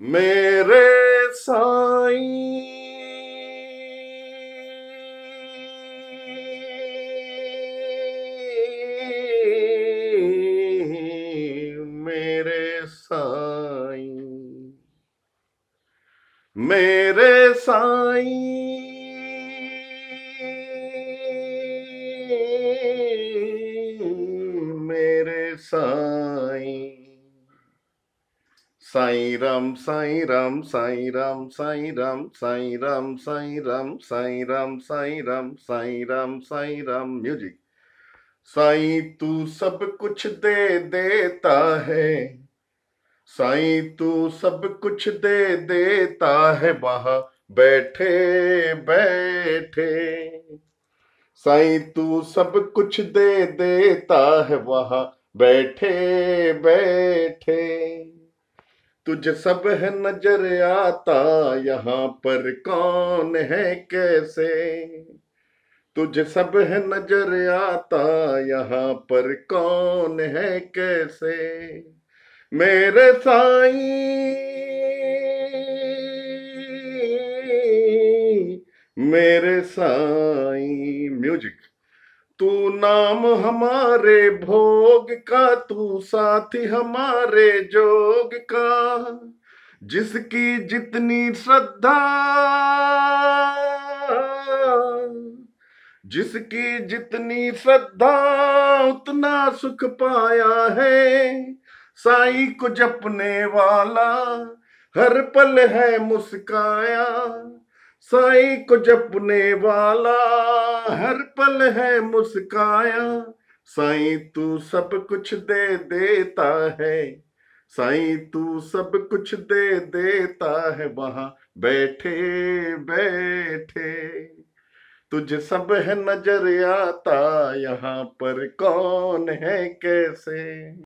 मेरे साई मेरे साई मेरे साई मेरे साई साई राम साई राम साई राम साई राम साई राम साई राम साई राम साई राम साई राम साई राम म्यूजिक साई तू सब कुछ दे देता है साई तू सब कुछ दे देता है वहां बैठे बैठे साई तू सब कुछ दे देता है वहां बैठे बैठे तुझ सब है नजर आता यहाँ पर कौन है कैसे तुझ सब है नजर आता यहाँ पर कौन है कैसे मेरे साई मेरे साई म्यूजिक तू नाम हमारे भोग का तू साथी हमारे जोग का जिसकी जितनी श्रद्धा जिसकी जितनी श्रद्धा उतना सुख पाया है साई को जपने वाला हर पल है मुस्काया साई को जपने वाला हर पल है मुस्काया साई तू सब कुछ दे देता है साई तू सब कुछ दे देता है वहां बैठे बैठे तुझे सब है नजर आता यहाँ पर कौन है कैसे